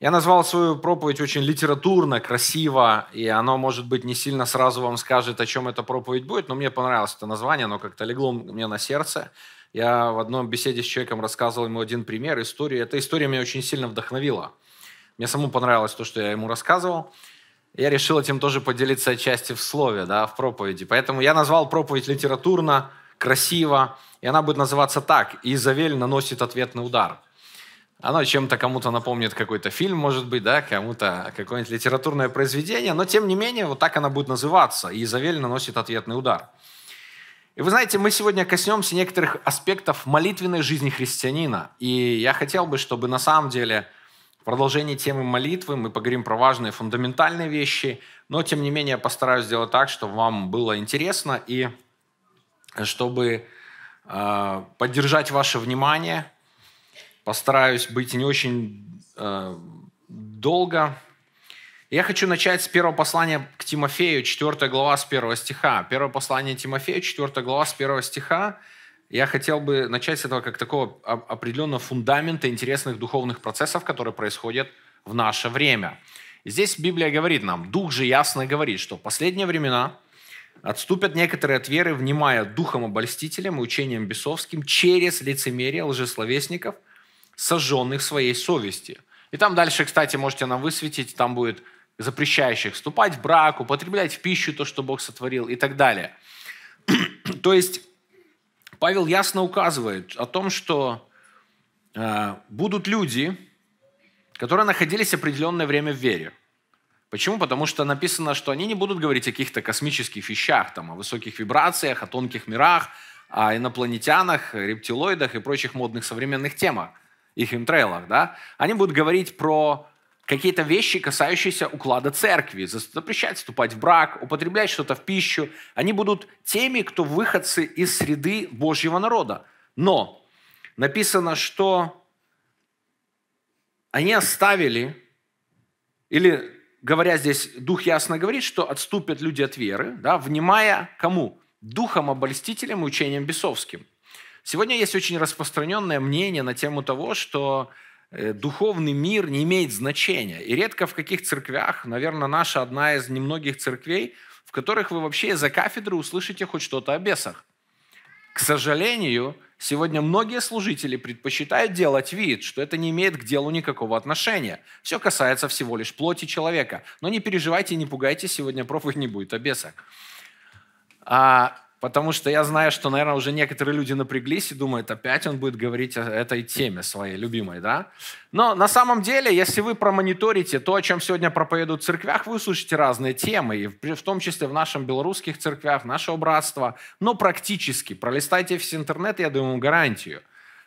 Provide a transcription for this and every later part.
Я назвал свою проповедь очень литературно, красиво, и оно, может быть, не сильно сразу вам скажет, о чем эта проповедь будет, но мне понравилось это название, оно как-то легло мне на сердце. Я в одном беседе с человеком рассказывал ему один пример, историю. Эта история меня очень сильно вдохновила. Мне самому понравилось то, что я ему рассказывал. Я решил этим тоже поделиться отчасти в слове, да, в проповеди. Поэтому я назвал проповедь литературно, красиво, и она будет называться так «Изавель наносит ответный удар». Оно чем-то кому-то напомнит какой-то фильм, может быть, да, кому-то какое-нибудь литературное произведение, но тем не менее вот так она будет называться, и Изавель наносит ответный удар. И вы знаете, мы сегодня коснемся некоторых аспектов молитвенной жизни христианина, и я хотел бы, чтобы на самом деле в продолжении темы молитвы мы поговорим про важные фундаментальные вещи, но тем не менее я постараюсь сделать так, чтобы вам было интересно и чтобы э, поддержать ваше внимание – Постараюсь быть не очень э, долго. Я хочу начать с первого послания к Тимофею, 4 глава с 1 стиха. Первое послание Тимофею, 4 глава с 1 стиха. Я хотел бы начать с этого как такого определенного фундамента интересных духовных процессов, которые происходят в наше время. здесь Библия говорит нам, Дух же ясно говорит, что в последние времена отступят некоторые от веры, внимая духом обольстителям и учением бесовским через лицемерие лжесловесников – сожженных своей совести. И там дальше, кстати, можете нам высветить, там будет запрещающих вступать в брак, употреблять в пищу то, что Бог сотворил и так далее. то есть Павел ясно указывает о том, что э, будут люди, которые находились определенное время в вере. Почему? Потому что написано, что они не будут говорить о каких-то космических вещах, там, о высоких вибрациях, о тонких мирах, о инопланетянах, рептилоидах и прочих модных современных темах и химтрейлах, да, они будут говорить про какие-то вещи, касающиеся уклада церкви, запрещать вступать в брак, употреблять что-то в пищу. Они будут теми, кто выходцы из среды Божьего народа. Но написано, что они оставили, или, говоря здесь, Дух ясно говорит, что отступят люди от веры, да, внимая кому? Духом обольстителем и учением бесовским – Сегодня есть очень распространенное мнение на тему того, что э, духовный мир не имеет значения. И редко в каких церквях, наверное, наша одна из немногих церквей, в которых вы вообще из-за кафедры услышите хоть что-то о бесах. К сожалению, сегодня многие служители предпочитают делать вид, что это не имеет к делу никакого отношения. Все касается всего лишь плоти человека. Но не переживайте, не пугайтесь, сегодня проповедь не будет о бесах. А Потому что я знаю, что, наверное, уже некоторые люди напряглись и думают, опять он будет говорить о этой теме своей любимой, да? Но на самом деле, если вы промониторите то, о чем сегодня проповедуют в церквях, вы услышите разные темы, и в том числе в наших белорусских церквях, нашего братства, но практически. Пролистайте весь интернет, я думаю, гарантию,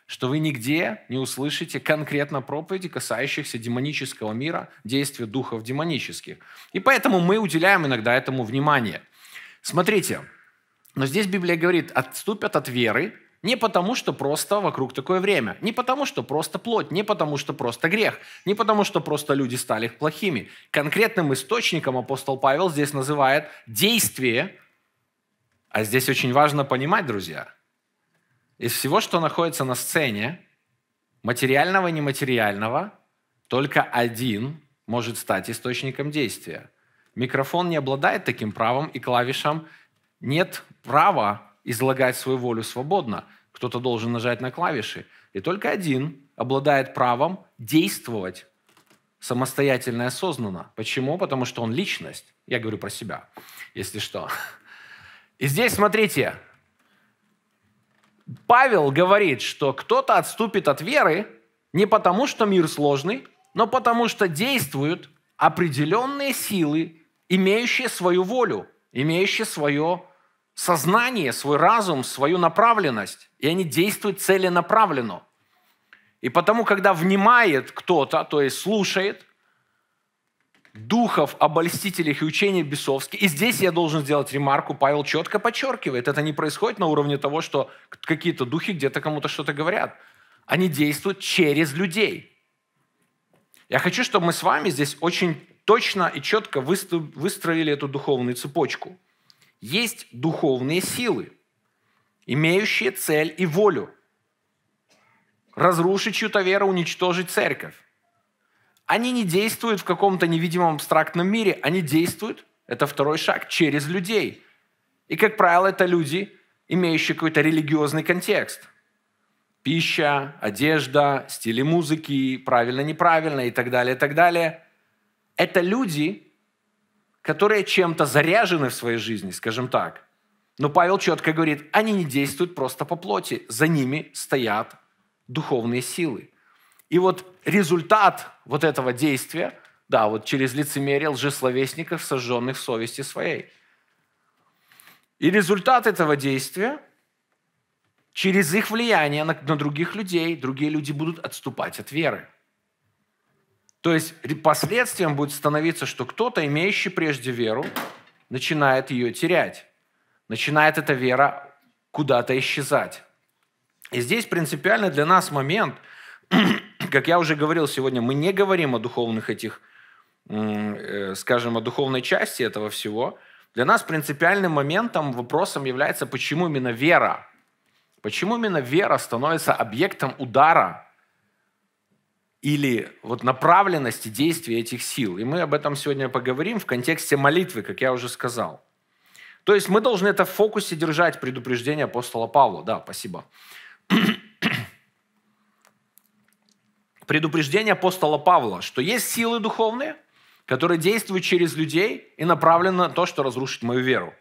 что вы нигде не услышите конкретно проповеди, касающихся демонического мира, действия духов демонических. И поэтому мы уделяем иногда этому внимание. Смотрите, но здесь Библия говорит, отступят от веры, не потому, что просто вокруг такое время, не потому, что просто плоть, не потому, что просто грех, не потому, что просто люди стали плохими. Конкретным источником апостол Павел здесь называет действие, а здесь очень важно понимать, друзья, из всего, что находится на сцене, материального и нематериального, только один может стать источником действия. Микрофон не обладает таким правом и клавишам – нет права излагать свою волю свободно. Кто-то должен нажать на клавиши. И только один обладает правом действовать самостоятельно и осознанно. Почему? Потому что он личность. Я говорю про себя, если что. И здесь, смотрите, Павел говорит, что кто-то отступит от веры не потому, что мир сложный, но потому что действуют определенные силы, имеющие свою волю, имеющие свое сознание, свой разум, свою направленность, и они действуют целенаправленно. И потому, когда внимает кто-то, то есть слушает, духов, обольстителей и учения бесовских. И здесь я должен сделать ремарку, Павел четко подчеркивает, это не происходит на уровне того, что какие-то духи где-то кому-то что-то говорят. Они действуют через людей. Я хочу, чтобы мы с вами здесь очень точно и четко выстроили эту духовную цепочку – есть духовные силы, имеющие цель и волю. Разрушить чью-то веру, уничтожить церковь. Они не действуют в каком-то невидимом абстрактном мире, они действуют, это второй шаг, через людей. И, как правило, это люди, имеющие какой-то религиозный контекст. Пища, одежда, стили музыки, правильно-неправильно и так далее, и так далее. Это люди, которые чем-то заряжены в своей жизни, скажем так. Но Павел четко говорит, они не действуют просто по плоти, за ними стоят духовные силы. И вот результат вот этого действия, да, вот через лицемерие лжесловесников, сожженных в совести своей. И результат этого действия через их влияние на, на других людей, другие люди будут отступать от веры. То есть последствием будет становиться, что кто-то, имеющий прежде веру, начинает ее терять. Начинает эта вера куда-то исчезать. И здесь принципиальный для нас момент, как я уже говорил сегодня, мы не говорим о духовных этих, э, скажем, о духовной части этого всего. Для нас принципиальным моментом, вопросом является, почему именно вера, почему именно вера становится объектом удара или вот направленности действия этих сил. И мы об этом сегодня поговорим в контексте молитвы, как я уже сказал. То есть мы должны это в фокусе держать, предупреждение апостола Павла. Да, спасибо. предупреждение апостола Павла, что есть силы духовные, которые действуют через людей и направлены на то, что разрушит мою веру.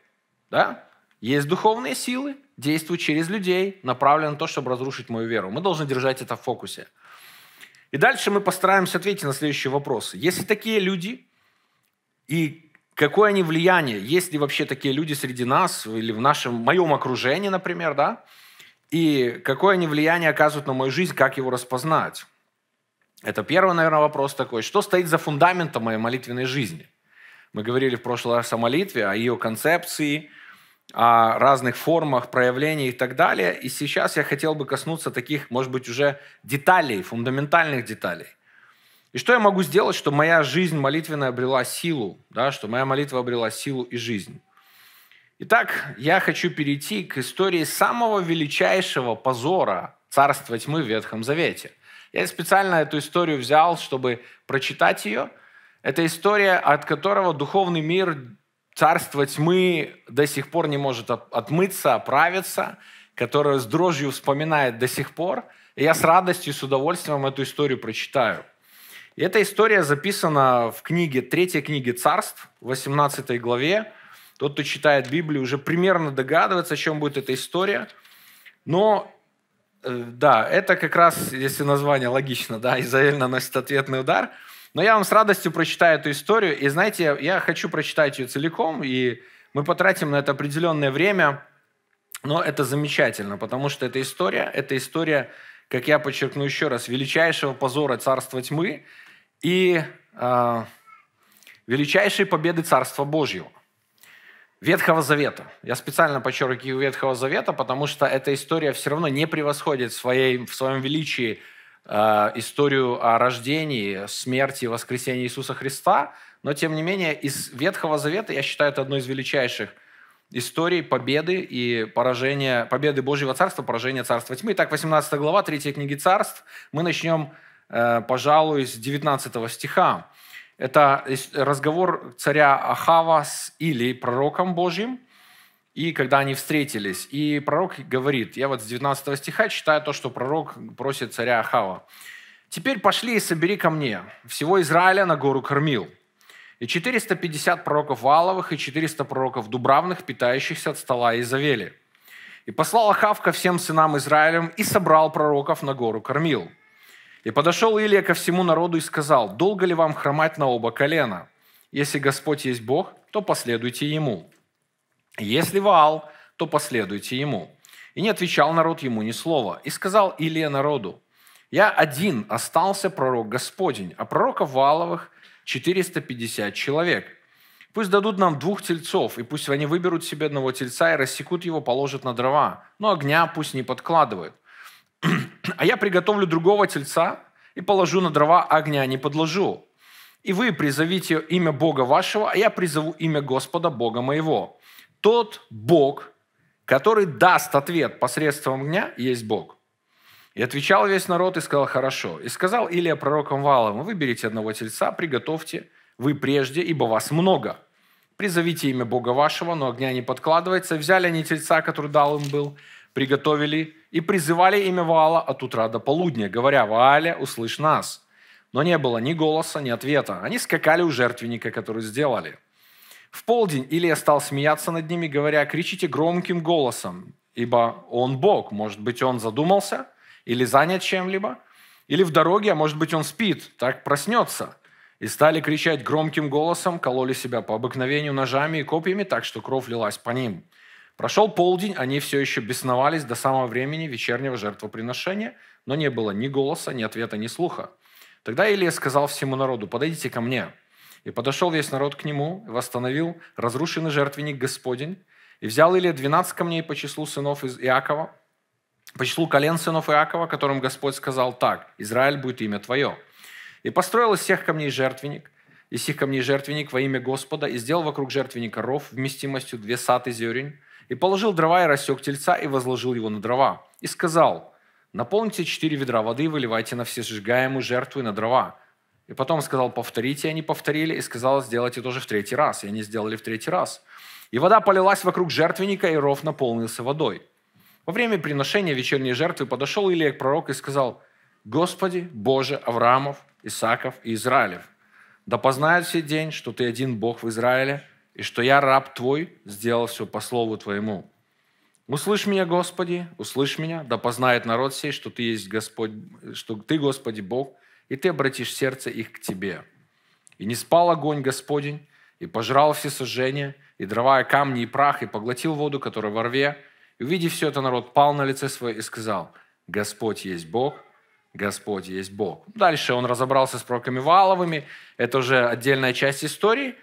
Да? Есть духовные силы, действуют через людей, направлены на то, чтобы разрушить мою веру. Мы должны держать это в фокусе – и дальше мы постараемся ответить на следующие вопросы. есть ли такие люди, и какое они влияние, есть ли вообще такие люди среди нас или в нашем, моем окружении, например, да, и какое они влияние оказывают на мою жизнь, как его распознать. Это первый, наверное, вопрос такой. Что стоит за фундаментом моей молитвенной жизни? Мы говорили в прошлый раз о молитве, о ее концепции – о разных формах, проявлений и так далее. И сейчас я хотел бы коснуться таких, может быть, уже деталей, фундаментальных деталей. И что я могу сделать, чтобы моя жизнь молитвенная обрела силу, да, что моя молитва обрела силу и жизнь? Итак, я хочу перейти к истории самого величайшего позора царства тьмы в Ветхом Завете. Я специально эту историю взял, чтобы прочитать ее. Это история, от которого духовный мир царство тьмы до сих пор не может отмыться, оправиться, которое с дрожью вспоминает до сих пор. И я с радостью и с удовольствием эту историю прочитаю. И эта история записана в книге, третьей книге царств, 18 главе. Тот, кто читает Библию, уже примерно догадывается, о чем будет эта история. Но э, да, это как раз, если название логично, да, Изаиль наносит ответный удар – но я вам с радостью прочитаю эту историю. И знаете, я хочу прочитать ее целиком, и мы потратим на это определенное время. Но это замечательно, потому что эта история, это история, как я подчеркну еще раз, величайшего позора царства тьмы и э, величайшей победы царства Божьего. Ветхого Завета. Я специально подчеркиваю Ветхого Завета, потому что эта история все равно не превосходит в, своей, в своем величии Э, историю о рождении, смерти и воскресении Иисуса Христа, но тем не менее из Ветхого Завета, я считаю, это одной из величайших историй победы и поражения, победы Божьего Царства, поражения Царства Тьмы. Итак, 18 глава 3 книги Царств. Мы начнем, э, пожалуй, с 19 стиха. Это разговор царя Ахава с Илией, пророком Божьим – и когда они встретились, и пророк говорит, я вот с 19 стиха читаю то, что пророк просит царя Ахава. «Теперь пошли и собери ко мне всего Израиля на гору Кормил, и 450 пророков Валовых и 400 пророков Дубравных, питающихся от стола Изавели. И послал Ахав ко всем сынам Израилем и собрал пророков на гору Кормил. И подошел Илия ко всему народу и сказал, «Долго ли вам хромать на оба колена? Если Господь есть Бог, то последуйте Ему». Если Ваал, то последуйте ему. И не отвечал народ ему ни слова. И сказал Илия народу, я один остался пророк Господень, а пророков Валовых 450 человек. Пусть дадут нам двух тельцов, и пусть они выберут себе одного тельца и рассекут его, положат на дрова. Но огня пусть не подкладывают. А я приготовлю другого тельца и положу на дрова, а огня не подложу. И вы призовите имя Бога вашего, а я призову имя Господа Бога моего тот Бог, который даст ответ посредством огня, есть Бог. И отвечал весь народ и сказал, хорошо. И сказал Илия пророком Валовым, выберите одного тельца, приготовьте вы прежде, ибо вас много. Призовите имя Бога вашего, но огня не подкладывается. Взяли они тельца, который дал им был, приготовили и призывали имя Ваала от утра до полудня, говоря, Вааля, услышь нас. Но не было ни голоса, ни ответа. Они скакали у жертвенника, который сделали – в полдень Илия стал смеяться над ними, говоря, кричите громким голосом, ибо он Бог. Может быть, он задумался или занят чем-либо, или в дороге, а может быть, он спит, так проснется. И стали кричать громким голосом, кололи себя по обыкновению ножами и копьями, так что кровь лилась по ним. Прошел полдень, они все еще бесновались до самого времени вечернего жертвоприношения, но не было ни голоса, ни ответа, ни слуха. Тогда Илия сказал всему народу, подойдите ко мне. И подошел весь народ к нему, и восстановил разрушенный жертвенник Господень, и взял Илия 12 камней по числу сынов из Иакова, по числу колен сынов Иакова, которым Господь сказал так, «Израиль будет имя твое». И построил из всех камней жертвенник, из всех камней жертвенник во имя Господа, и сделал вокруг жертвенника ров вместимостью две саты зерен, и положил дрова и рассек тельца, и возложил его на дрова. И сказал, наполните четыре ведра воды и выливайте на все сжигаемую жертву и на дрова. И потом сказал, повторите, и они повторили, и сказал, сделайте тоже в третий раз. И они сделали в третий раз. И вода полилась вокруг жертвенника, и ров наполнился водой. Во время приношения вечерней жертвы подошел Илия к пророку и сказал, «Господи, Боже Авраамов, Исаков и Израилев, да познают все день, что Ты один Бог в Израиле, и что я, раб Твой, сделал все по слову Твоему. Услышь меня, Господи, услышь меня, да познает народ сей, что Ты есть Господь, что Ты, Господи, Бог, и ты обратишь сердце их к тебе. И не спал огонь Господень, и пожрал все сожжения, и дрова, и камни, и прах, и поглотил воду, которая во рве. И, увидев все это, народ пал на лице свое и сказал, «Господь есть Бог, Господь есть Бог». Дальше он разобрался с пророками Валовыми, это уже отдельная часть истории.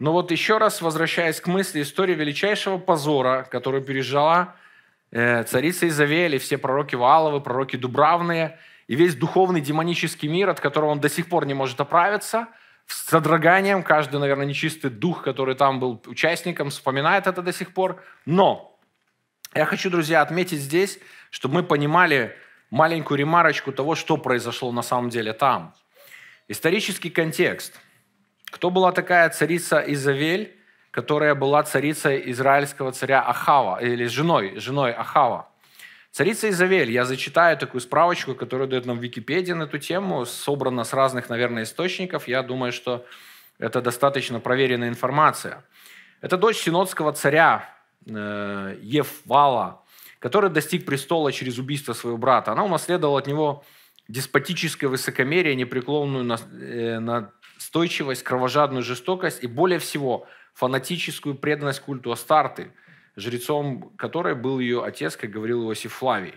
Но вот еще раз, возвращаясь к мысли, истории величайшего позора, которую пережила э, царица Изавель и все пророки Вааловы, пророки Дубравные – и весь духовный демонический мир, от которого он до сих пор не может оправиться, с содроганием каждый, наверное, нечистый дух, который там был участником, вспоминает это до сих пор. Но я хочу, друзья, отметить здесь, чтобы мы понимали маленькую ремарочку того, что произошло на самом деле там. Исторический контекст. Кто была такая царица Изавель, которая была царицей израильского царя Ахава, или женой, женой Ахава? Царица Изавель, я зачитаю такую справочку, которую дает нам Википедия на эту тему, собрана с разных, наверное, источников. Я думаю, что это достаточно проверенная информация. Это дочь синодского царя э, Еввала, который достиг престола через убийство своего брата. Она унаследовала от него деспотическое высокомерие, непреклонную э, настойчивость, кровожадную жестокость и более всего фанатическую преданность культу Астарты – жрецом которой был ее отец, как говорил Иосиф Флавий.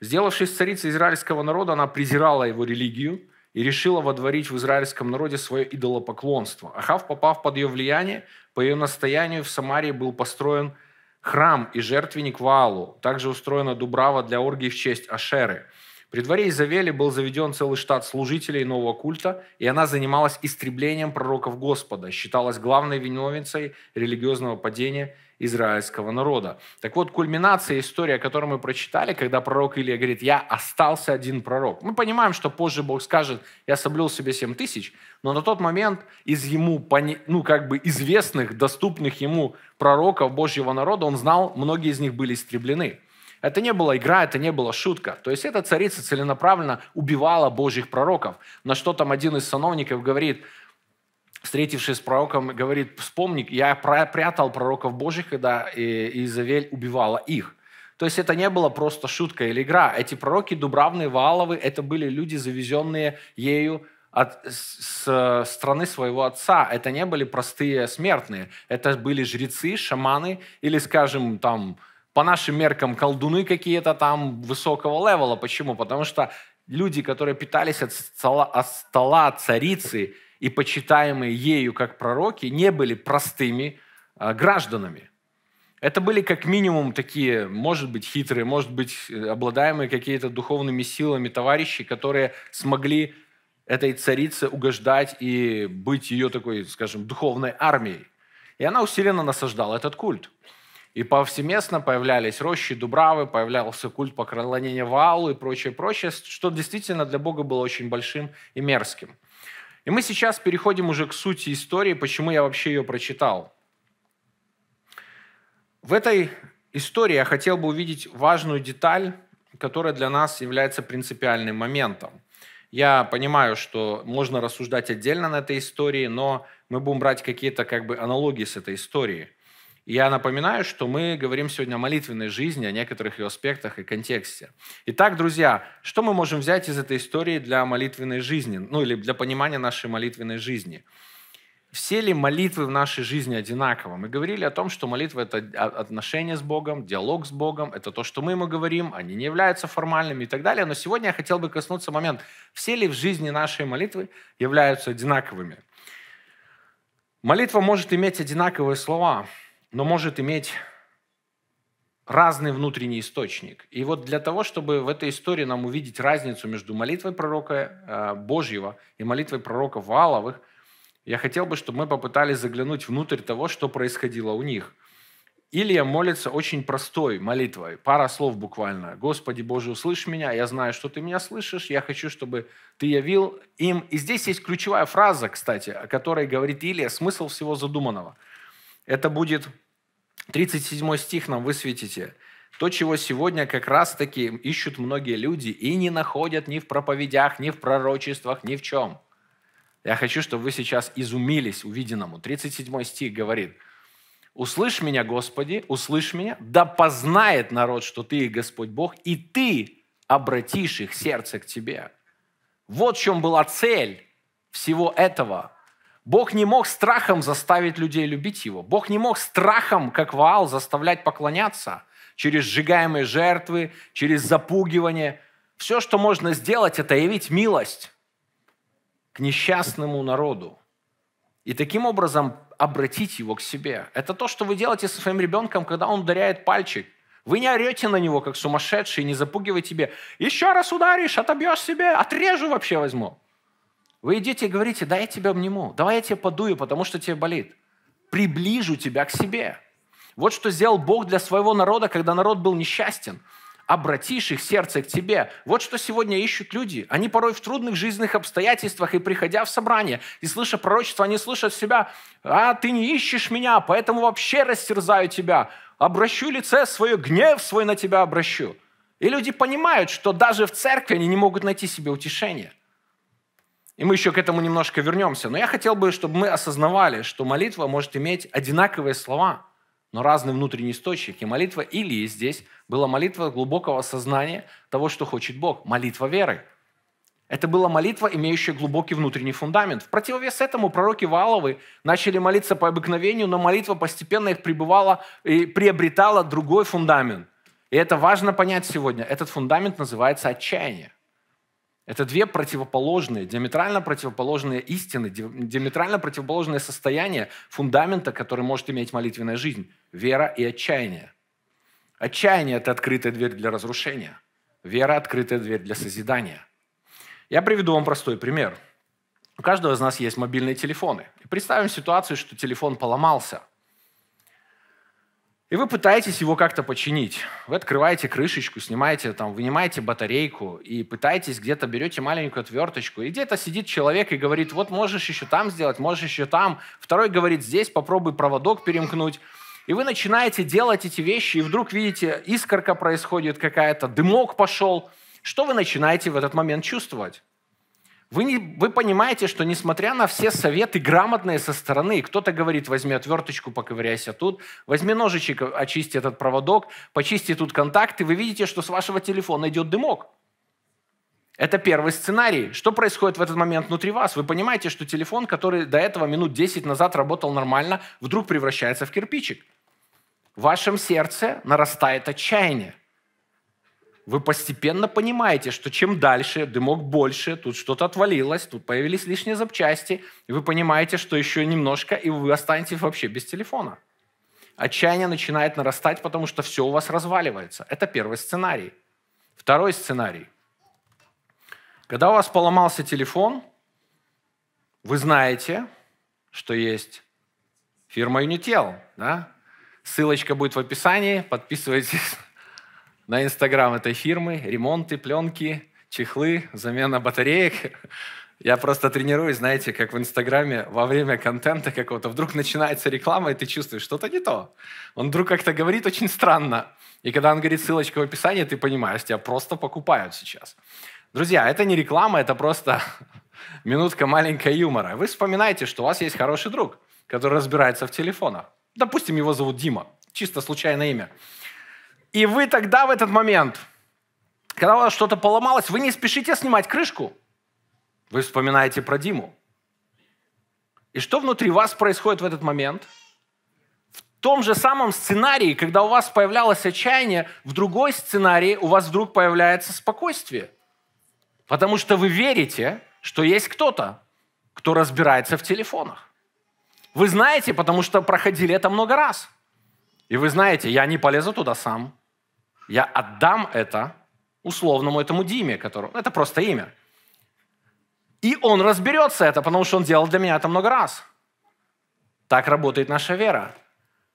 Сделавшись царицей израильского народа, она презирала его религию и решила водворить в израильском народе свое идолопоклонство. Ахав, попав под ее влияние, по ее настоянию в Самарии был построен храм и жертвенник Ваалу. Также устроена дубрава для оргии в честь Ашеры – при дворе Изавели был заведен целый штат служителей нового культа, и она занималась истреблением пророков Господа, считалась главной виновницей религиозного падения израильского народа. Так вот, кульминация истории, о которой мы прочитали, когда пророк Илия говорит, я остался один пророк. Мы понимаем, что позже Бог скажет, я соблюл себе 7 тысяч, но на тот момент из ему, ну, как бы известных, доступных ему пророков Божьего народа, он знал, многие из них были истреблены. Это не была игра, это не была шутка. То есть эта царица целенаправленно убивала божьих пророков. На что там один из сановников говорит, встретившись с пророком, говорит, вспомни, я прятал пророков божьих, когда э, Изавель убивала их. То есть это не было просто шутка или игра. Эти пророки Дубравны, Вааловы, это были люди, завезенные ею от, с, с страны своего отца. Это не были простые смертные. Это были жрецы, шаманы или, скажем, там, по нашим меркам колдуны какие-то там высокого левела. Почему? Потому что люди, которые питались от стола, от стола царицы и почитаемые ею как пророки, не были простыми э, гражданами. Это были как минимум такие, может быть, хитрые, может быть, обладаемые какими-то духовными силами товарищи, которые смогли этой царице угождать и быть ее такой, скажем, духовной армией. И она усиленно насаждала этот культ. И повсеместно появлялись рощи Дубравы, появлялся культ поклонения Ваалу и прочее, прочее, что действительно для Бога было очень большим и мерзким. И мы сейчас переходим уже к сути истории, почему я вообще ее прочитал. В этой истории я хотел бы увидеть важную деталь, которая для нас является принципиальным моментом. Я понимаю, что можно рассуждать отдельно на этой истории, но мы будем брать какие-то как бы аналогии с этой историей. Я напоминаю, что мы говорим сегодня о молитвенной жизни, о некоторых ее аспектах и контексте. Итак, друзья, что мы можем взять из этой истории для молитвенной жизни, ну или для понимания нашей молитвенной жизни? Все ли молитвы в нашей жизни одинаковы? Мы говорили о том, что молитва – это отношение с Богом, диалог с Богом, это то, что мы ему говорим, они не являются формальными и так далее. Но сегодня я хотел бы коснуться момента, все ли в жизни нашей молитвы являются одинаковыми? Молитва может иметь одинаковые слова – но может иметь разный внутренний источник. И вот для того, чтобы в этой истории нам увидеть разницу между молитвой пророка э, Божьего и молитвой пророка Валовых, я хотел бы, чтобы мы попытались заглянуть внутрь того, что происходило у них. Илия молится очень простой молитвой, пара слов буквально. «Господи Боже, услышь меня, я знаю, что ты меня слышишь, я хочу, чтобы ты явил им». И здесь есть ключевая фраза, кстати, о которой говорит Илия, смысл всего задуманного. Это будет 37 стих нам высветите. То, чего сегодня как раз-таки ищут многие люди и не находят ни в проповедях, ни в пророчествах, ни в чем. Я хочу, чтобы вы сейчас изумились увиденному. 37 стих говорит, «Услышь меня, Господи, услышь меня, да познает народ, что Ты их Господь Бог, и Ты обратишь их сердце к Тебе». Вот в чем была цель всего этого – Бог не мог страхом заставить людей любить его. Бог не мог страхом, как Ваал, заставлять поклоняться через сжигаемые жертвы, через запугивание. Все, что можно сделать, это явить милость к несчастному народу. И таким образом обратить его к себе. Это то, что вы делаете со своим ребенком, когда он ударяет пальчик. Вы не орете на него, как сумасшедший, и не запугиваете тебе. Еще раз ударишь, отобьешь себе, отрежу вообще возьму. Вы идите и говорите, да я тебя обниму, давай я тебя подую, потому что тебе болит. Приближу тебя к себе. Вот что сделал Бог для своего народа, когда народ был несчастен. Обратишь их сердце к тебе. Вот что сегодня ищут люди. Они порой в трудных жизненных обстоятельствах и приходя в собрание, и слыша пророчество, они слышат себя, «А, ты не ищешь меня, поэтому вообще растерзаю тебя. Обращу лице свое, гнев свой на тебя обращу». И люди понимают, что даже в церкви они не могут найти себе утешения. И мы еще к этому немножко вернемся. Но я хотел бы, чтобы мы осознавали, что молитва может иметь одинаковые слова, но разный внутренний источник. И молитва Илии здесь была молитва глубокого сознания того, что хочет Бог. Молитва веры. Это была молитва, имеющая глубокий внутренний фундамент. В противовес этому пророки Валовы начали молиться по обыкновению, но молитва постепенно их пребывала и приобретала другой фундамент. И это важно понять сегодня. Этот фундамент называется отчаяние. Это две противоположные, диаметрально противоположные истины, диаметрально противоположное состояние фундамента, который может иметь молитвенная жизнь. Вера и отчаяние. Отчаяние – это открытая дверь для разрушения. Вера – открытая дверь для созидания. Я приведу вам простой пример. У каждого из нас есть мобильные телефоны. И представим ситуацию, что телефон поломался. И вы пытаетесь его как-то починить. Вы открываете крышечку, снимаете, там, вынимаете батарейку и пытаетесь где-то, берете маленькую отверточку, и где-то сидит человек и говорит, вот можешь еще там сделать, можешь еще там. Второй говорит, здесь попробуй проводок перемкнуть. И вы начинаете делать эти вещи, и вдруг видите, искорка происходит какая-то, дымок пошел. Что вы начинаете в этот момент чувствовать? Вы, не, вы понимаете, что несмотря на все советы грамотные со стороны, кто-то говорит, возьми отверточку, поковыряйся тут, возьми ножичек, очисти этот проводок, почисти тут контакты, вы видите, что с вашего телефона идет дымок. Это первый сценарий. Что происходит в этот момент внутри вас? Вы понимаете, что телефон, который до этого минут 10 назад работал нормально, вдруг превращается в кирпичик. В вашем сердце нарастает отчаяние вы постепенно понимаете, что чем дальше, дымок больше, тут что-то отвалилось, тут появились лишние запчасти, и вы понимаете, что еще немножко, и вы останетесь вообще без телефона. Отчаяние начинает нарастать, потому что все у вас разваливается. Это первый сценарий. Второй сценарий. Когда у вас поломался телефон, вы знаете, что есть фирма Unitel. Да? Ссылочка будет в описании. Подписывайтесь на Инстаграм этой фирмы, ремонты, пленки, чехлы, замена батареек. Я просто тренируюсь, знаете, как в Инстаграме во время контента какого-то вдруг начинается реклама, и ты чувствуешь, что-то не то. Он вдруг как-то говорит очень странно. И когда он говорит ссылочка в описании, ты понимаешь, тебя просто покупают сейчас. Друзья, это не реклама, это просто минутка маленькая юмора. Вы вспоминаете, что у вас есть хороший друг, который разбирается в телефонах. Допустим, его зовут Дима. Чисто случайное имя. И вы тогда в этот момент, когда у вас что-то поломалось, вы не спешите снимать крышку. Вы вспоминаете про Диму. И что внутри вас происходит в этот момент? В том же самом сценарии, когда у вас появлялось отчаяние, в другой сценарии у вас вдруг появляется спокойствие. Потому что вы верите, что есть кто-то, кто разбирается в телефонах. Вы знаете, потому что проходили это много раз. И вы знаете, я не полезу туда сам я отдам это условному этому Диме, которому... Ну, это просто имя. И он разберется это, потому что он делал для меня это много раз. Так работает наша вера.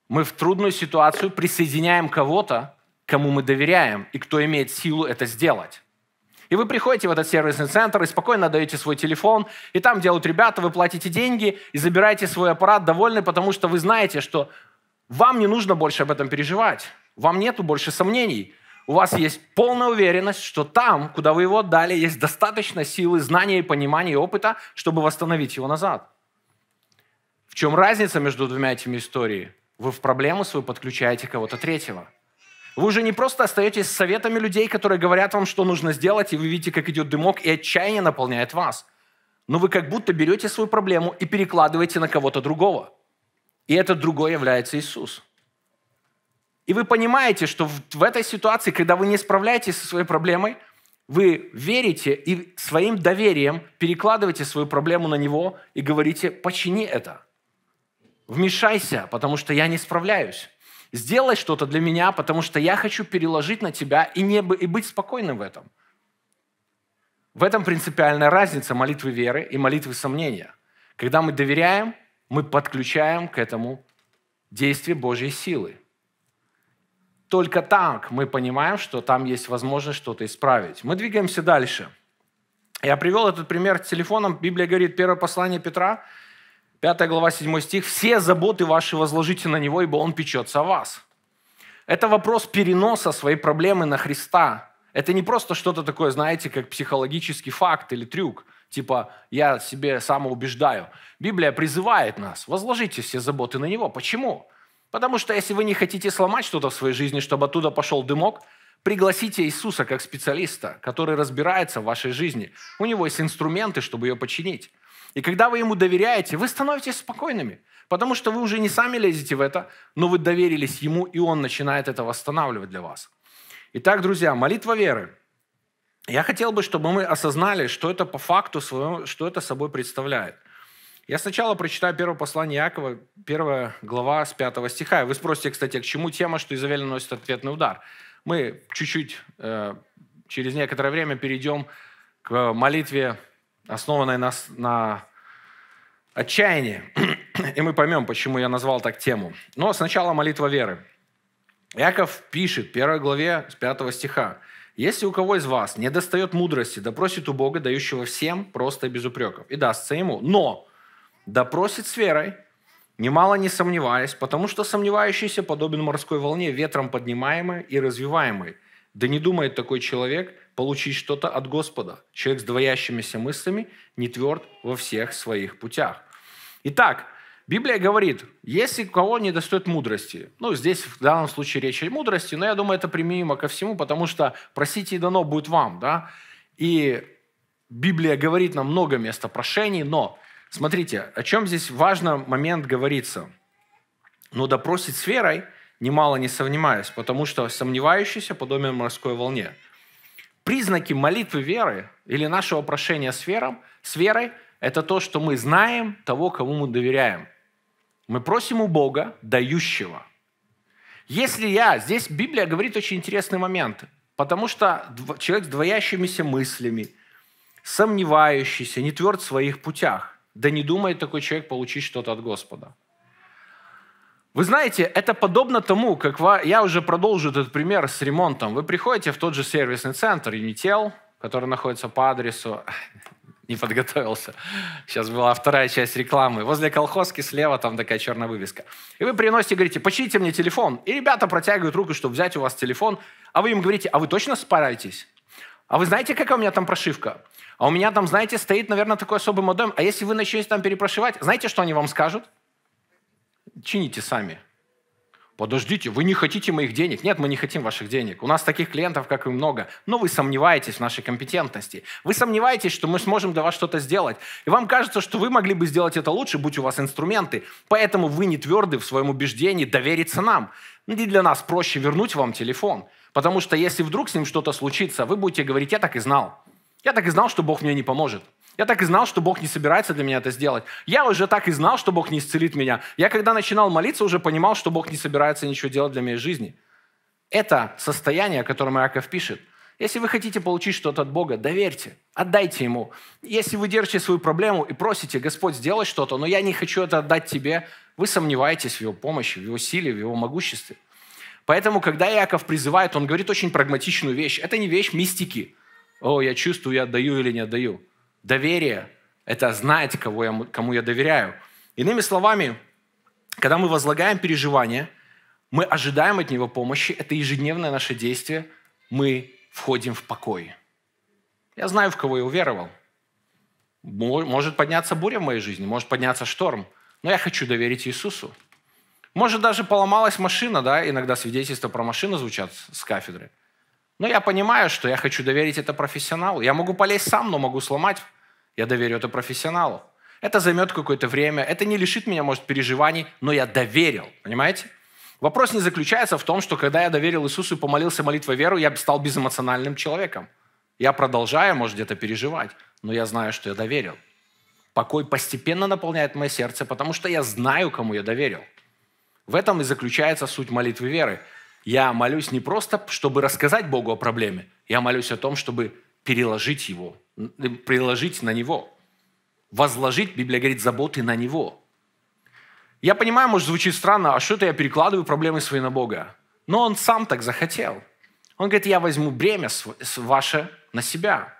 Мы в трудную ситуацию присоединяем кого-то, кому мы доверяем, и кто имеет силу это сделать. И вы приходите в этот сервисный центр и спокойно даете свой телефон, и там делают ребята, вы платите деньги и забираете свой аппарат довольны, потому что вы знаете, что вам не нужно больше об этом переживать вам нету больше сомнений. У вас есть полная уверенность, что там, куда вы его отдали, есть достаточно силы, знания, понимания и опыта, чтобы восстановить его назад. В чем разница между двумя этими историями? Вы в проблему свою подключаете кого-то третьего. Вы уже не просто остаетесь с советами людей, которые говорят вам, что нужно сделать, и вы видите, как идет дымок, и отчаяние наполняет вас. Но вы как будто берете свою проблему и перекладываете на кого-то другого. И этот другой является Иисус. И вы понимаете, что в, этой ситуации, когда вы не справляетесь со своей проблемой, вы верите и своим доверием перекладываете свою проблему на него и говорите, почини это. Вмешайся, потому что я не справляюсь. Сделай что-то для меня, потому что я хочу переложить на тебя и, не, и быть спокойным в этом. В этом принципиальная разница молитвы веры и молитвы сомнения. Когда мы доверяем, мы подключаем к этому действие Божьей силы – только так мы понимаем, что там есть возможность что-то исправить. Мы двигаемся дальше. Я привел этот пример с телефоном. Библия говорит, первое послание Петра, 5 глава, 7 стих. «Все заботы ваши возложите на Него, ибо Он печется о вас». Это вопрос переноса своей проблемы на Христа. Это не просто что-то такое, знаете, как психологический факт или трюк. Типа, я себе самоубеждаю. Библия призывает нас, возложите все заботы на Него. Почему? Потому что если вы не хотите сломать что-то в своей жизни, чтобы оттуда пошел дымок, пригласите Иисуса как специалиста, который разбирается в вашей жизни. У него есть инструменты, чтобы ее починить. И когда вы ему доверяете, вы становитесь спокойными, потому что вы уже не сами лезете в это, но вы доверились ему, и он начинает это восстанавливать для вас. Итак, друзья, молитва веры. Я хотел бы, чтобы мы осознали, что это по факту, что это собой представляет. Я сначала прочитаю первое послание Якова, первая глава с пятого стиха. Вы спросите, кстати, а к чему тема, что Изавель носит ответный удар? Мы чуть-чуть, э, через некоторое время перейдем к э, молитве, основанной на, на отчаянии. И мы поймем, почему я назвал так тему. Но сначала молитва веры. Яков пишет в первой главе с пятого стиха. «Если у кого из вас не достает мудрости, допросит да у Бога, дающего всем просто и без упреков, и дастся ему. Но допросит с верой, немало не сомневаясь, потому что сомневающийся подобен морской волне, ветром поднимаемой и развиваемой. Да не думает такой человек получить что-то от Господа. Человек с двоящимися мыслями не тверд во всех своих путях. Итак, Библия говорит, если у кого не достает мудрости, ну, здесь в данном случае речь о мудрости, но я думаю, это применимо ко всему, потому что просите и дано будет вам, да, и Библия говорит нам много места прошений, но Смотрите, о чем здесь важно момент говорится. Но допросить с верой, немало не сомневаясь, потому что сомневающийся подобен морской волне. Признаки молитвы веры или нашего прошения с, вером, с верой – это то, что мы знаем того, кому мы доверяем. Мы просим у Бога, дающего. Если я... Здесь Библия говорит очень интересный момент, потому что человек с двоящимися мыслями, сомневающийся, не тверд в своих путях. Да не думает такой человек получить что-то от Господа. Вы знаете, это подобно тому, как во... я уже продолжу этот пример с ремонтом. Вы приходите в тот же сервисный центр Unitел, который находится по адресу, не подготовился. Сейчас была вторая часть рекламы. Возле колхозки слева там такая черная вывеска. И вы приносите, говорите, почините мне телефон. И ребята протягивают руку, чтобы взять у вас телефон. А вы им говорите, а вы точно справитесь? А вы знаете, какая у меня там прошивка? А у меня там, знаете, стоит, наверное, такой особый модем. А если вы начнете там перепрошивать, знаете, что они вам скажут? Чините сами. Подождите, вы не хотите моих денег. Нет, мы не хотим ваших денег. У нас таких клиентов, как и много. Но вы сомневаетесь в нашей компетентности. Вы сомневаетесь, что мы сможем для вас что-то сделать. И вам кажется, что вы могли бы сделать это лучше, будь у вас инструменты. Поэтому вы не тверды в своем убеждении довериться нам. И для нас проще вернуть вам телефон – Потому что если вдруг с ним что-то случится, вы будете говорить, я так и знал. Я так и знал, что Бог мне не поможет. Я так и знал, что Бог не собирается для меня это сделать. Я уже так и знал, что Бог не исцелит меня. Я когда начинал молиться, уже понимал, что Бог не собирается ничего делать для моей жизни. Это состояние, о котором Иаков пишет. Если вы хотите получить что-то от Бога, доверьте, отдайте Ему. Если вы держите свою проблему и просите, Господь, сделать что-то, но я не хочу это отдать Тебе, вы сомневаетесь в Его помощи, в Его силе, в Его могуществе. Поэтому, когда Иаков призывает, он говорит очень прагматичную вещь. Это не вещь мистики. О, я чувствую, я отдаю или не отдаю. Доверие – это знать, кого я, кому я доверяю. Иными словами, когда мы возлагаем переживания, мы ожидаем от него помощи, это ежедневное наше действие, мы входим в покой. Я знаю, в кого я уверовал. Может подняться буря в моей жизни, может подняться шторм, но я хочу доверить Иисусу. Может, даже поломалась машина, да, иногда свидетельства про машину звучат с кафедры. Но я понимаю, что я хочу доверить это профессионалу. Я могу полезть сам, но могу сломать. Я доверю это профессионалу. Это займет какое-то время, это не лишит меня, может, переживаний, но я доверил, понимаете? Вопрос не заключается в том, что когда я доверил Иисусу и помолился молитвой веру, я стал безэмоциональным человеком. Я продолжаю, может, где-то переживать, но я знаю, что я доверил. Покой постепенно наполняет мое сердце, потому что я знаю, кому я доверил – в этом и заключается суть молитвы веры. Я молюсь не просто, чтобы рассказать Богу о проблеме, я молюсь о том, чтобы переложить его, приложить на него. Возложить, Библия говорит, заботы на него. Я понимаю, может, звучит странно, а что это я перекладываю проблемы свои на Бога. Но он сам так захотел. Он говорит, я возьму бремя ваше на себя.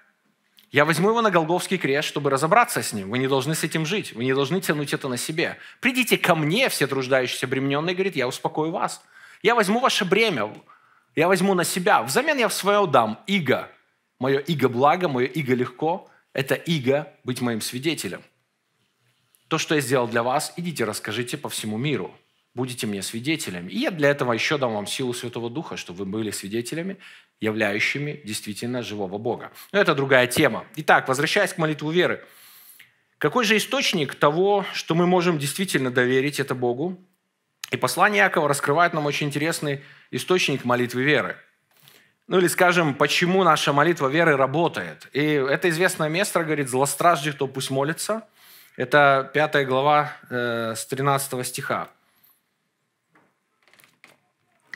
Я возьму его на Голговский крест, чтобы разобраться с ним. Вы не должны с этим жить, вы не должны тянуть это на себе. Придите ко мне, все труждающиеся обремененные, говорит, я успокою вас. Я возьму ваше бремя, я возьму на себя. Взамен я в свое дам иго. Мое иго благо, мое иго легко. Это иго быть моим свидетелем. То, что я сделал для вас, идите расскажите по всему миру будете мне свидетелями. И я для этого еще дам вам силу Святого Духа, чтобы вы были свидетелями, являющими действительно живого Бога. Но это другая тема. Итак, возвращаясь к молитву веры. Какой же источник того, что мы можем действительно доверить это Богу? И послание Якова раскрывает нам очень интересный источник молитвы веры. Ну или, скажем, почему наша молитва веры работает. И это известное место, говорит, «Злостражди, кто пусть молится». Это 5 глава э, с 13 стиха.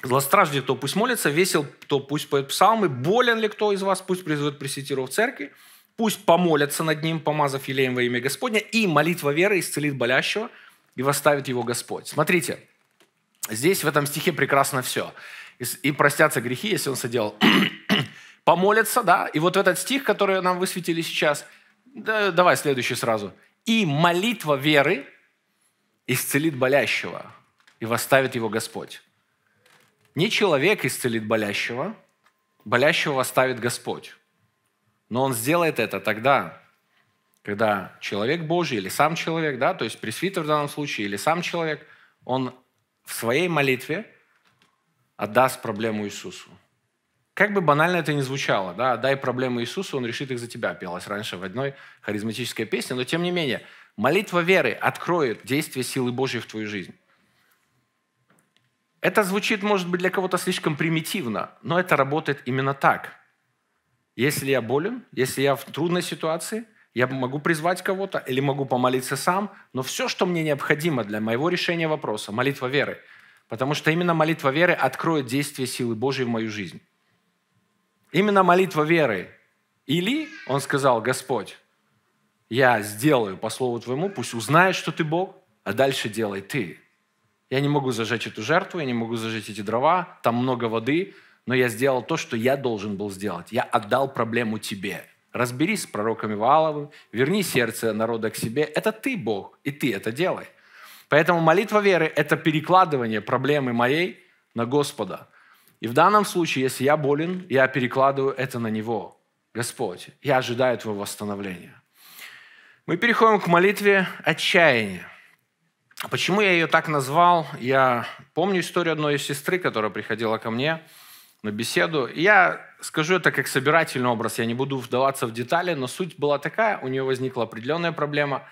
Злостражд ли кто, пусть молится, весел кто, пусть поет псалмы, болен ли кто из вас, пусть призывает пресвитеру в церкви, пусть помолятся над ним, помазав елеем во имя Господня, и молитва веры исцелит болящего, и восставит его Господь. Смотрите, здесь в этом стихе прекрасно все. И простятся грехи, если он соделал. Помолятся, да, и вот этот стих, который нам высветили сейчас, да, давай следующий сразу. И молитва веры исцелит болящего, и восставит его Господь. Не человек исцелит болящего, болящего оставит Господь. Но он сделает это тогда, когда человек Божий или сам человек, да, то есть пресвитер в данном случае или сам человек, он в своей молитве отдаст проблему Иисусу. Как бы банально это ни звучало, да, дай проблему Иисусу, он решит их за тебя, пелась раньше в одной харизматической песне, но тем не менее, молитва веры откроет действие силы Божьей в твою жизнь. Это звучит, может быть, для кого-то слишком примитивно, но это работает именно так. Если я болен, если я в трудной ситуации, я могу призвать кого-то или могу помолиться сам, но все, что мне необходимо для моего решения вопроса, молитва веры, потому что именно молитва веры откроет действие силы Божьей в мою жизнь. Именно молитва веры. Или, он сказал, Господь, я сделаю по слову Твоему, пусть узнает, что Ты Бог, а дальше делай Ты. Я не могу зажечь эту жертву, я не могу зажечь эти дрова, там много воды, но я сделал то, что я должен был сделать. Я отдал проблему тебе. Разберись с пророком Вааловым, верни сердце народа к себе. Это ты, Бог, и ты это делай. Поэтому молитва веры – это перекладывание проблемы моей на Господа. И в данном случае, если я болен, я перекладываю это на Него. Господь, я ожидаю Твоего восстановления. Мы переходим к молитве отчаяния. А почему я ее так назвал? Я помню историю одной из сестры, которая приходила ко мне на беседу. Я скажу это как собирательный образ, я не буду вдаваться в детали, но суть была такая, у нее возникла определенная проблема,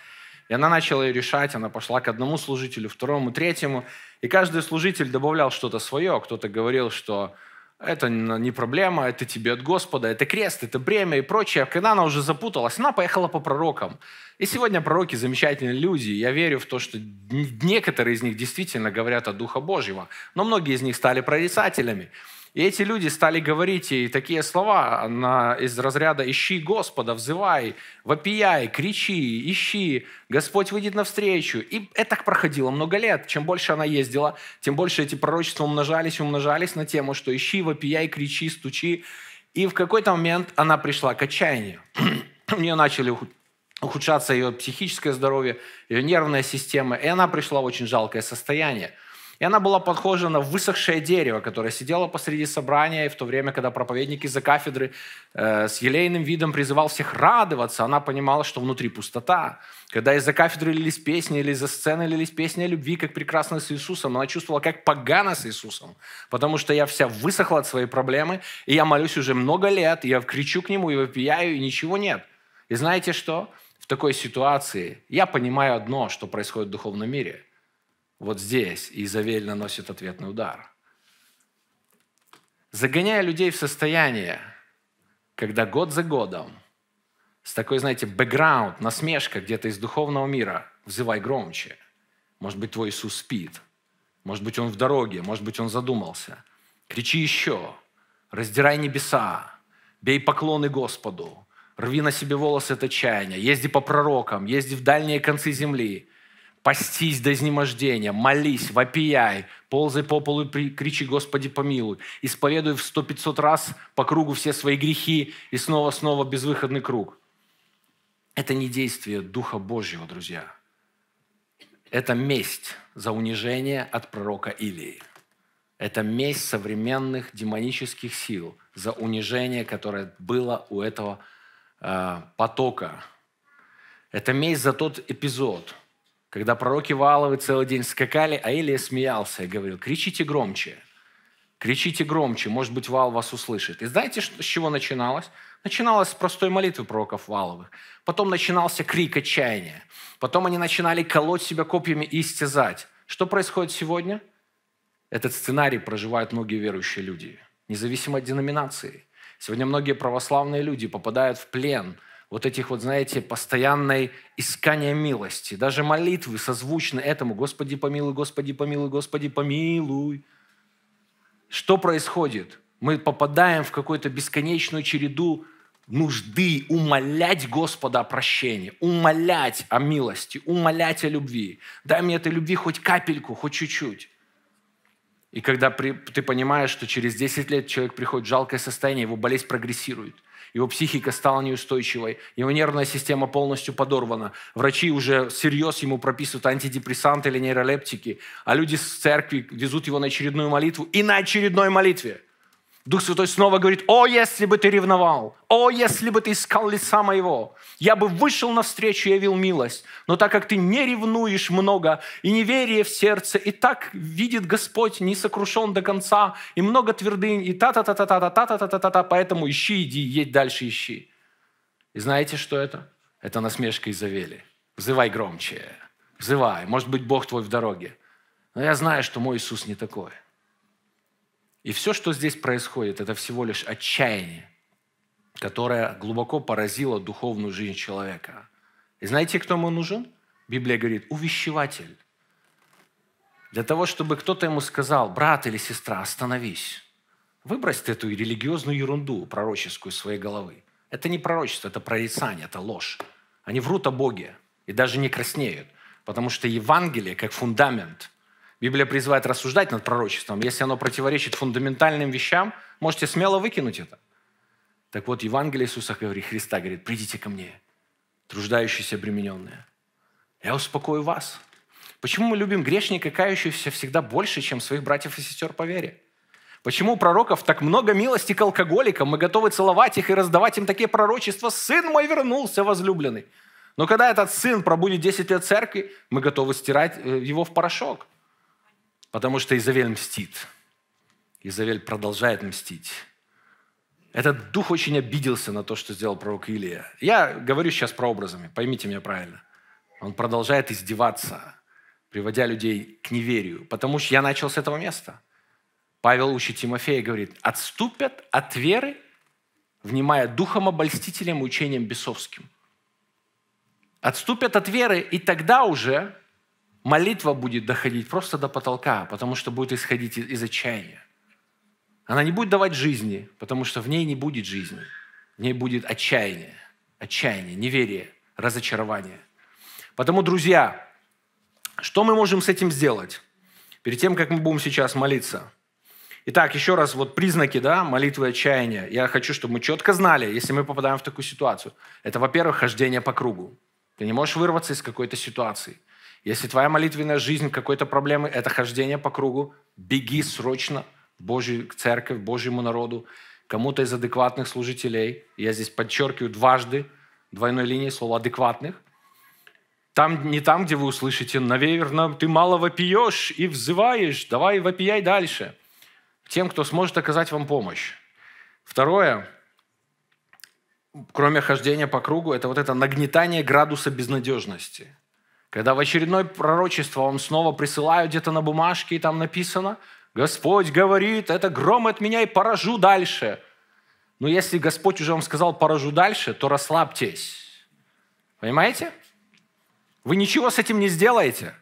и она начала ее решать, она пошла к одному служителю, второму, третьему, и каждый служитель добавлял что-то свое, а кто-то говорил, что это не проблема, это тебе от Господа, это крест, это бремя и прочее. Когда она уже запуталась, она поехала по пророкам. И сегодня пророки замечательные люди. Я верю в то, что некоторые из них действительно говорят от Духа Божьего, но многие из них стали прорицателями. И эти люди стали говорить и такие слова на, из разряда «Ищи Господа, взывай, вопияй, кричи, ищи, Господь выйдет навстречу». И это так проходило много лет. Чем больше она ездила, тем больше эти пророчества умножались, умножались на тему, что «Ищи, вопияй, кричи, стучи». И в какой-то момент она пришла к отчаянию. У нее начали ухудшаться ее психическое здоровье, ее нервная система, и она пришла в очень жалкое состояние – и она была похожа на высохшее дерево, которое сидело посреди собрания, и в то время, когда проповедник из-за кафедры э, с елейным видом призывал всех радоваться, она понимала, что внутри пустота. Когда из-за кафедры лились песни, или из-за сцены лились песни о любви, как прекрасно с Иисусом, она чувствовала, как погано с Иисусом, потому что я вся высохла от своей проблемы, и я молюсь уже много лет, и я кричу к Нему, и вопияю, и ничего нет. И знаете что? В такой ситуации я понимаю одно, что происходит в духовном мире – вот здесь, Изавель наносит ответный удар. Загоняя людей в состояние, когда год за годом, с такой, знаете, бэкграунд, насмешка где-то из духовного мира, взывай громче. Может быть, твой Иисус спит. Может быть, он в дороге, может быть, он задумался. Кричи еще, раздирай небеса, бей поклоны Господу, рви на себе волосы от отчаяния, езди по пророкам, езди в дальние концы земли, постись до изнемождения, молись, вопияй, ползай по полу и кричи «Господи, помилуй», исповедуй в сто пятьсот раз по кругу все свои грехи и снова-снова безвыходный круг. Это не действие Духа Божьего, друзья. Это месть за унижение от пророка Илии. Это месть современных демонических сил за унижение, которое было у этого э, потока. Это месть за тот эпизод – когда пророки Валовы целый день скакали, а Илия смеялся и говорил, кричите громче, кричите громче, может быть, Вал вас услышит. И знаете, с чего начиналось? Начиналось с простой молитвы пророков Валовых. Потом начинался крик отчаяния. Потом они начинали колоть себя копьями и истязать. Что происходит сегодня? Этот сценарий проживают многие верующие люди, независимо от деноминации. Сегодня многие православные люди попадают в плен – вот этих вот, знаете, постоянной искания милости. Даже молитвы созвучны этому «Господи помилуй, Господи помилуй, Господи помилуй». Что происходит? Мы попадаем в какую-то бесконечную череду нужды умолять Господа о прощении, умолять о милости, умолять о любви. Дай мне этой любви хоть капельку, хоть чуть-чуть. И когда ты понимаешь, что через 10 лет человек приходит в жалкое состояние, его болезнь прогрессирует – его психика стала неустойчивой, его нервная система полностью подорвана. Врачи уже всерьез ему прописывают антидепрессанты или нейролептики, а люди с церкви везут его на очередную молитву и на очередной молитве – Дух Святой снова говорит, о, если бы ты ревновал, о, если бы ты искал лица моего, я бы вышел навстречу и явил милость. Но так как ты не ревнуешь много и неверие в сердце, и так видит Господь, не сокрушен до конца, и много твердынь, и та-та-та-та-та-та-та-та-та-та-та, поэтому ищи, иди, едь дальше, ищи. И знаете, что это? Это насмешка Изавели. Взывай громче, взывай, может быть, Бог твой в дороге. Но я знаю, что мой Иисус не такой – и все, что здесь происходит, это всего лишь отчаяние, которое глубоко поразило духовную жизнь человека. И знаете, кто ему нужен? Библия говорит, увещеватель. Для того, чтобы кто-то ему сказал, брат или сестра, остановись. Выбрось ты эту религиозную ерунду пророческую из своей головы. Это не пророчество, это прорицание, это ложь. Они врут о Боге и даже не краснеют, потому что Евангелие, как фундамент, Библия призывает рассуждать над пророчеством. Если оно противоречит фундаментальным вещам, можете смело выкинуть это. Так вот, Евангелие Иисуса говорит, Христа говорит, придите ко мне, труждающиеся, обремененные. Я успокою вас. Почему мы любим грешника, кающихся всегда больше, чем своих братьев и сестер по вере? Почему у пророков так много милости к алкоголикам? Мы готовы целовать их и раздавать им такие пророчества. «Сын мой вернулся, возлюбленный». Но когда этот сын пробудет 10 лет церкви, мы готовы стирать э, его в порошок – Потому что Изавель мстит. Изавель продолжает мстить. Этот дух очень обиделся на то, что сделал пророк Илия. Я говорю сейчас про образами, поймите меня правильно. Он продолжает издеваться, приводя людей к неверию. Потому что я начал с этого места. Павел учит Тимофея, говорит, отступят от веры, внимая духом обольстителем и учением бесовским. Отступят от веры, и тогда уже молитва будет доходить просто до потолка, потому что будет исходить из отчаяния. Она не будет давать жизни, потому что в ней не будет жизни. В ней будет отчаяние, отчаяние, неверие, разочарование. Потому, друзья, что мы можем с этим сделать? Перед тем, как мы будем сейчас молиться. Итак, еще раз, вот признаки да, молитвы отчаяния. Я хочу, чтобы мы четко знали, если мы попадаем в такую ситуацию. Это, во-первых, хождение по кругу. Ты не можешь вырваться из какой-то ситуации. Если твоя молитвенная жизнь какой-то проблемы, это хождение по кругу, беги срочно в Божью церковь, Божьему народу, кому-то из адекватных служителей. Я здесь подчеркиваю дважды двойной линии слово «адекватных». Там, не там, где вы услышите, наверное, ты мало вопиешь и взываешь, давай вопияй дальше. Тем, кто сможет оказать вам помощь. Второе, кроме хождения по кругу, это вот это нагнетание градуса безнадежности. Когда в очередное пророчество вам снова присылают где-то на бумажке, и там написано, Господь говорит, это гром от меня, и поражу дальше. Но если Господь уже вам сказал, поражу дальше, то расслабьтесь. Понимаете? Вы ничего с этим не сделаете.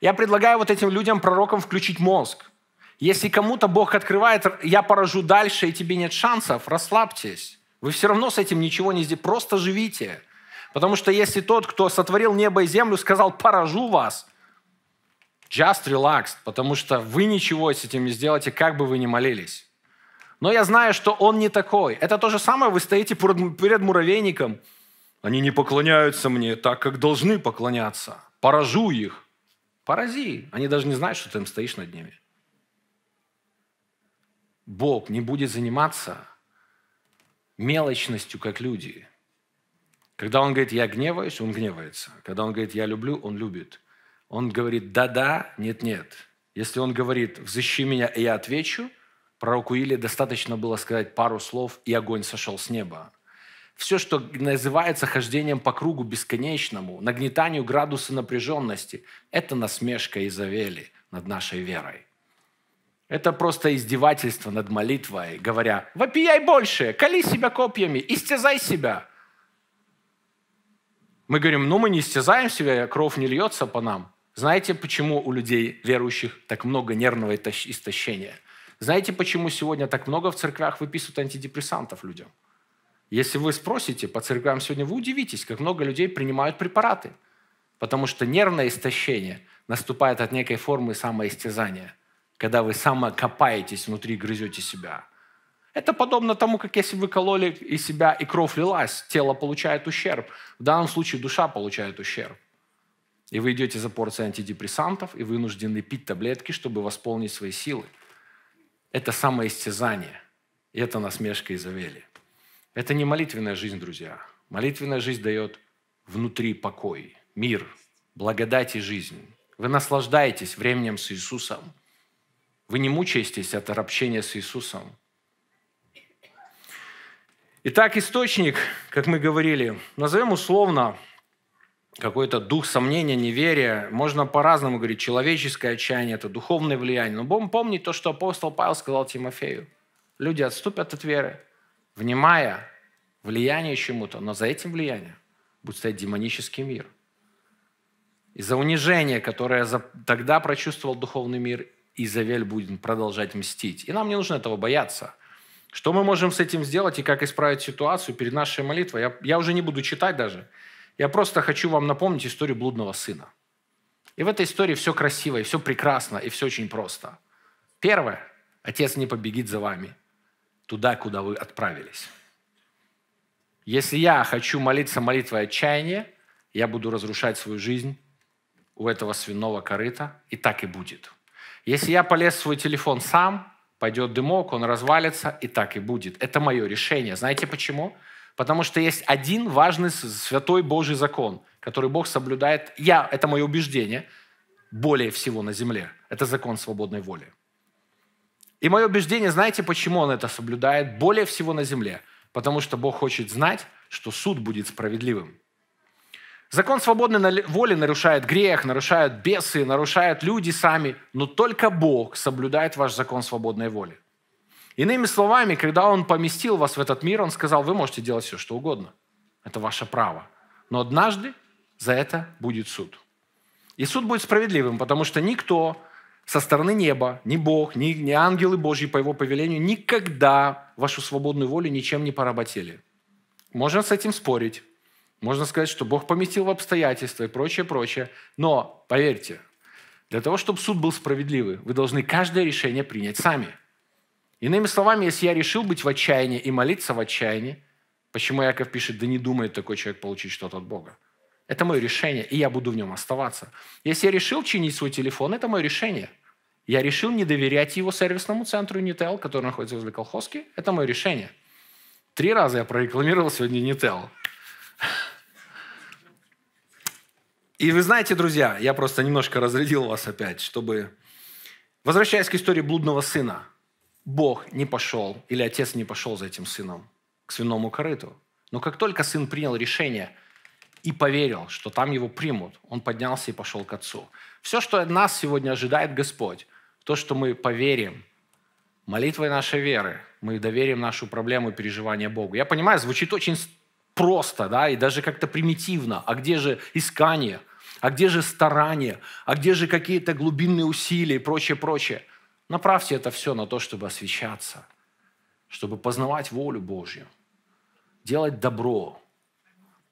Я предлагаю вот этим людям, пророкам, включить мозг. Если кому-то Бог открывает, я поражу дальше, и тебе нет шансов, расслабьтесь. Вы все равно с этим ничего не сделаете. Просто живите. Потому что если тот, кто сотворил небо и землю, сказал «поражу вас», just relax, потому что вы ничего с этим не сделаете, как бы вы ни молились. Но я знаю, что он не такой. Это то же самое, вы стоите перед муравейником. Они не поклоняются мне так, как должны поклоняться. Поражу их. Порази. Они даже не знают, что ты им стоишь над ними. Бог не будет заниматься мелочностью, как люди – когда он говорит, я гневаюсь, он гневается. Когда он говорит, я люблю, он любит. Он говорит, да-да, нет-нет. Если он говорит, взыщи меня, и я отвечу, пророку Или достаточно было сказать пару слов, и огонь сошел с неба. Все, что называется хождением по кругу бесконечному, нагнетанию градуса напряженности, это насмешка Изавели над нашей верой. Это просто издевательство над молитвой, говоря, «Вопияй больше, кали себя копьями, истязай себя». Мы говорим, ну мы не истязаем себя, кровь не льется по нам. Знаете, почему у людей верующих так много нервного истощения? Знаете, почему сегодня так много в церквях выписывают антидепрессантов людям? Если вы спросите по церквям сегодня, вы удивитесь, как много людей принимают препараты. Потому что нервное истощение наступает от некой формы самоистязания, когда вы самокопаетесь внутри, грызете себя – это подобно тому, как если вы кололи и себя, и кровь лилась, тело получает ущерб. В данном случае душа получает ущерб. И вы идете за порцией антидепрессантов и вынуждены пить таблетки, чтобы восполнить свои силы. Это самоистязание. И это насмешка Изавели. Это не молитвенная жизнь, друзья. Молитвенная жизнь дает внутри покой, мир, благодать и жизнь. Вы наслаждаетесь временем с Иисусом. Вы не мучаетесь от общения с Иисусом. Итак, источник, как мы говорили, назовем условно какой-то дух сомнения, неверия. Можно по-разному говорить. Человеческое отчаяние – это духовное влияние. Но будем помнить то, что апостол Павел сказал Тимофею. Люди отступят от веры, внимая влияние чему-то, но за этим влиянием будет стоять демонический мир. Из-за унижения, которое тогда прочувствовал духовный мир, Изавель будет продолжать мстить. И нам не нужно этого бояться – что мы можем с этим сделать и как исправить ситуацию перед нашей молитвой? Я, я уже не буду читать даже. Я просто хочу вам напомнить историю блудного сына. И в этой истории все красиво, и все прекрасно, и все очень просто. Первое. Отец не побегит за вами туда, куда вы отправились. Если я хочу молиться молитвой отчаяния, я буду разрушать свою жизнь у этого свиного корыта, и так и будет. Если я полез в свой телефон сам, пойдет дымок, он развалится, и так и будет. Это мое решение. Знаете почему? Потому что есть один важный святой Божий закон, который Бог соблюдает. Я, это мое убеждение, более всего на земле. Это закон свободной воли. И мое убеждение, знаете, почему он это соблюдает более всего на земле? Потому что Бог хочет знать, что суд будет справедливым. Закон свободной воли нарушает грех, нарушают бесы, нарушают люди сами, но только Бог соблюдает ваш закон свободной воли. Иными словами, когда Он поместил вас в этот мир, Он сказал, вы можете делать все, что угодно. Это ваше право. Но однажды за это будет суд. И суд будет справедливым, потому что никто со стороны неба, ни Бог, ни, ни ангелы Божьи по его повелению никогда вашу свободную волю ничем не поработили. Можно с этим спорить, можно сказать, что Бог поместил в обстоятельства и прочее, прочее. Но, поверьте, для того, чтобы суд был справедливый, вы должны каждое решение принять сами. Иными словами, если я решил быть в отчаянии и молиться в отчаянии, почему Яков пишет, да не думает такой человек получить что-то от Бога. Это мое решение, и я буду в нем оставаться. Если я решил чинить свой телефон, это мое решение. Я решил не доверять его сервисному центру Нител, который находится возле колхозки. Это мое решение. Три раза я прорекламировал сегодня Нител. И вы знаете, друзья, я просто немножко разрядил вас опять, чтобы... Возвращаясь к истории блудного сына, Бог не пошел, или отец не пошел за этим сыном к свиному корыту. Но как только сын принял решение и поверил, что там его примут, он поднялся и пошел к отцу. Все, что от нас сегодня ожидает Господь, то, что мы поверим, молитвой нашей веры, мы доверим нашу проблему и переживание Богу. Я понимаю, звучит очень просто, да, и даже как-то примитивно. А где же искание? А где же старание? А где же какие-то глубинные усилия и прочее, прочее? Направьте это все на то, чтобы освещаться, чтобы познавать волю Божью, делать добро,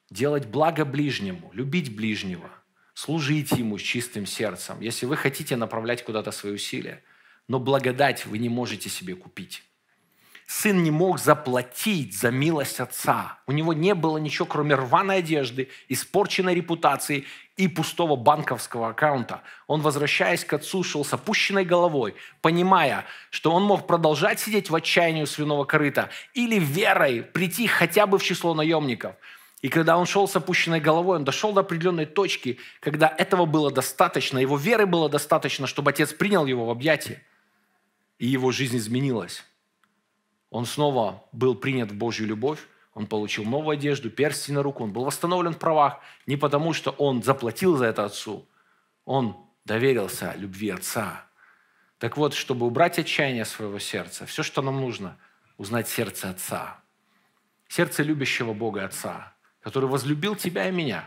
делать благо ближнему, любить ближнего, служить ему с чистым сердцем, если вы хотите направлять куда-то свои усилия. Но благодать вы не можете себе купить сын не мог заплатить за милость отца. У него не было ничего, кроме рваной одежды, испорченной репутации и пустого банковского аккаунта. Он, возвращаясь к отцу, шел с опущенной головой, понимая, что он мог продолжать сидеть в отчаянии у свиного корыта или верой прийти хотя бы в число наемников. И когда он шел с опущенной головой, он дошел до определенной точки, когда этого было достаточно, его веры было достаточно, чтобы отец принял его в объятия, и его жизнь изменилась. Он снова был принят в Божью любовь, он получил новую одежду, перстень на руку, он был восстановлен в правах не потому, что он заплатил за это отцу, он доверился любви отца. Так вот, чтобы убрать отчаяние своего сердца, все, что нам нужно, узнать сердце отца, сердце любящего Бога Отца, который возлюбил тебя и меня.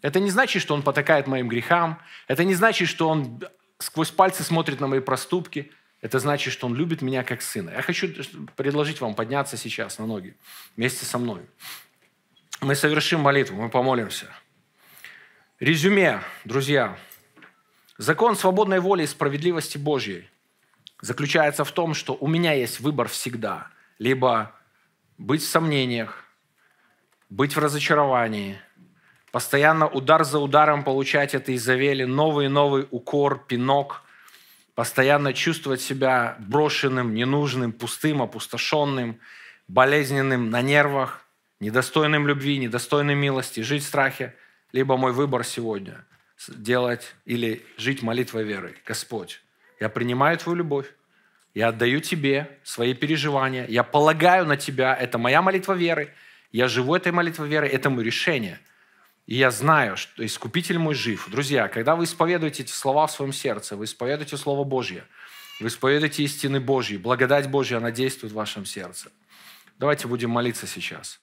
Это не значит, что он потакает моим грехам, это не значит, что он сквозь пальцы смотрит на мои проступки – это значит, что Он любит меня как сына. Я хочу предложить вам подняться сейчас на ноги вместе со мной. Мы совершим молитву, мы помолимся. Резюме, друзья. Закон свободной воли и справедливости Божьей заключается в том, что у меня есть выбор всегда. Либо быть в сомнениях, быть в разочаровании, постоянно удар за ударом получать этой изавели, новый новый укор, пинок – постоянно чувствовать себя брошенным, ненужным, пустым, опустошенным, болезненным, на нервах, недостойным любви, недостойным милости, жить в страхе, либо мой выбор сегодня – делать или жить молитвой веры. Господь, я принимаю Твою любовь, я отдаю Тебе свои переживания, я полагаю на Тебя, это моя молитва веры, я живу этой молитвой веры, это мое решение – и я знаю, что Искупитель мой жив. Друзья, когда вы исповедуете эти слова в своем сердце, вы исповедуете Слово Божье, вы исповедуете истины Божьи, благодать Божья, она действует в вашем сердце. Давайте будем молиться сейчас.